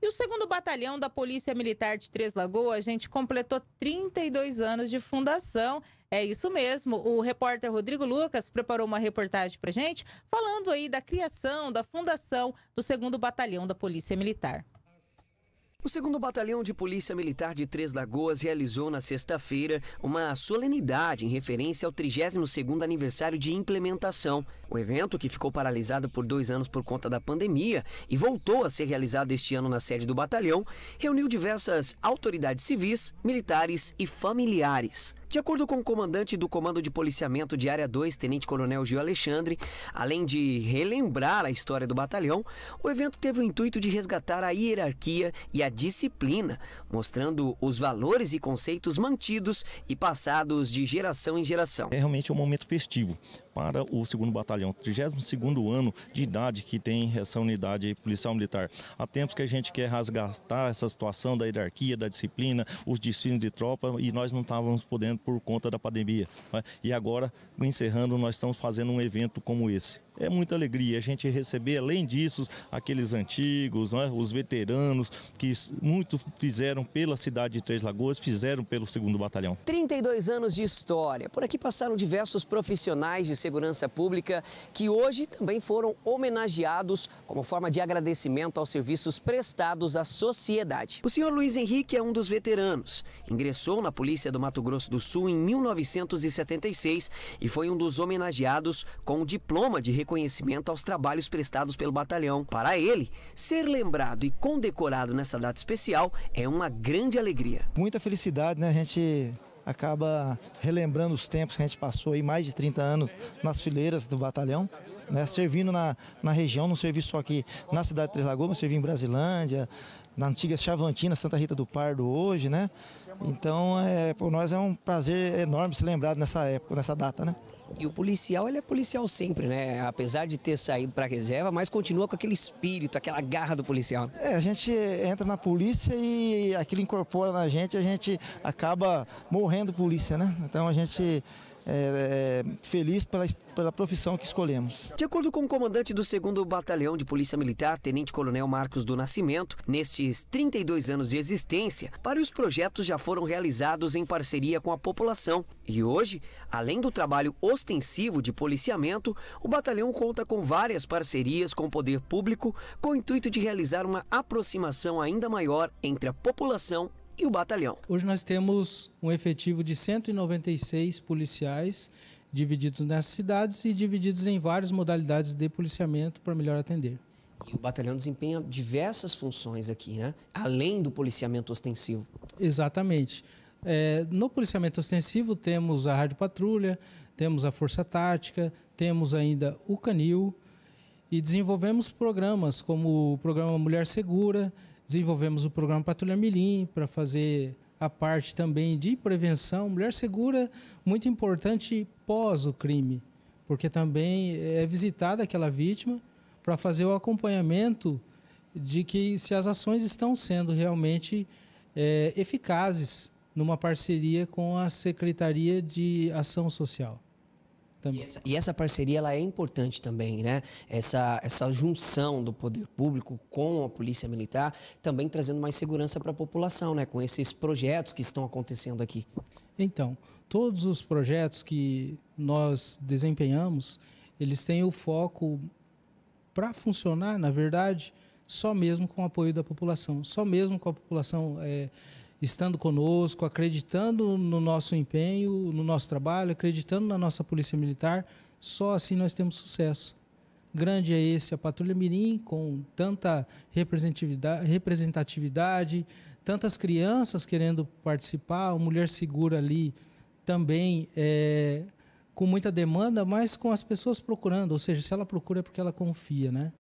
E o segundo batalhão da Polícia Militar de Três Lagoas, a gente completou 32 anos de fundação. É isso mesmo. O repórter Rodrigo Lucas preparou uma reportagem para gente falando aí da criação da fundação do segundo batalhão da Polícia Militar. O segundo Batalhão de Polícia Militar de Três Lagoas realizou na sexta-feira uma solenidade em referência ao 32º aniversário de implementação. O evento, que ficou paralisado por dois anos por conta da pandemia e voltou a ser realizado este ano na sede do batalhão, reuniu diversas autoridades civis, militares e familiares. De acordo com o comandante do Comando de Policiamento de Área 2, Tenente Coronel Gil Alexandre, além de relembrar a história do batalhão, o evento teve o intuito de resgatar a hierarquia e a disciplina, mostrando os valores e conceitos mantidos e passados de geração em geração. É realmente um momento festivo, para o 2 Batalhão, 32 ano de idade que tem essa unidade policial militar. Há tempos que a gente quer resgatar essa situação da hierarquia, da disciplina, os destinos de tropa e nós não estávamos podendo por conta da pandemia. Né? E agora, encerrando, nós estamos fazendo um evento como esse. É muita alegria a gente receber, além disso, aqueles antigos, né? os veteranos que muito fizeram pela cidade de Três Lagoas, fizeram pelo 2 Batalhão. 32 anos de história. Por aqui passaram diversos profissionais de Segurança Pública, que hoje também foram homenageados como forma de agradecimento aos serviços prestados à sociedade. O senhor Luiz Henrique é um dos veteranos. Ingressou na Polícia do Mato Grosso do Sul em 1976 e foi um dos homenageados com o diploma de reconhecimento aos trabalhos prestados pelo batalhão. Para ele, ser lembrado e condecorado nessa data especial é uma grande alegria. Muita felicidade, né? A gente acaba relembrando os tempos que a gente passou aí, mais de 30 anos nas fileiras do batalhão, né, servindo na, na região, não servi só aqui na cidade de Três Lagoas, mas servi em Brasilândia, na antiga Chavantina, Santa Rita do Pardo hoje, né? Então, é, por nós é um prazer enorme se lembrar nessa época, nessa data, né? E o policial, ele é policial sempre, né? Apesar de ter saído para a reserva, mas continua com aquele espírito, aquela garra do policial. É, a gente entra na polícia e aquilo incorpora na gente, a gente acaba morrendo polícia, né? Então a gente é, é, feliz pela, pela profissão que escolhemos. De acordo com o comandante do 2 Batalhão de Polícia Militar, Tenente Coronel Marcos do Nascimento, nestes 32 anos de existência, vários projetos já foram realizados em parceria com a população. E hoje, além do trabalho ostensivo de policiamento, o batalhão conta com várias parcerias com o poder público, com o intuito de realizar uma aproximação ainda maior entre a população e o batalhão. Hoje nós temos um efetivo de 196 policiais divididos nessas cidades e divididos em várias modalidades de policiamento para melhor atender. E o batalhão desempenha diversas funções aqui, né? Além do policiamento ostensivo. Exatamente. É, no policiamento ostensivo temos a rádio patrulha, temos a força tática, temos ainda o canil e desenvolvemos programas como o programa Mulher Segura, desenvolvemos o programa Patrulha Mirim para fazer a parte também de prevenção. Mulher segura, muito importante pós o crime, porque também é visitada aquela vítima para fazer o acompanhamento de que se as ações estão sendo realmente é, eficazes numa parceria com a Secretaria de Ação Social. E essa, e essa, parceria ela é importante também, né? Essa, essa junção do poder público com a polícia militar, também trazendo mais segurança para a população, né? Com esses projetos que estão acontecendo aqui. Então, todos os projetos que nós desempenhamos, eles têm o foco para funcionar, na verdade, só mesmo com o apoio da população, só mesmo com a população é, estando conosco, acreditando no nosso empenho, no nosso trabalho, acreditando na nossa Polícia Militar. Só assim nós temos sucesso. Grande é esse a Patrulha Mirim, com tanta representatividade, tantas crianças querendo participar, o Mulher Segura ali também é, com muita demanda, mas com as pessoas procurando. Ou seja, se ela procura é porque ela confia, né?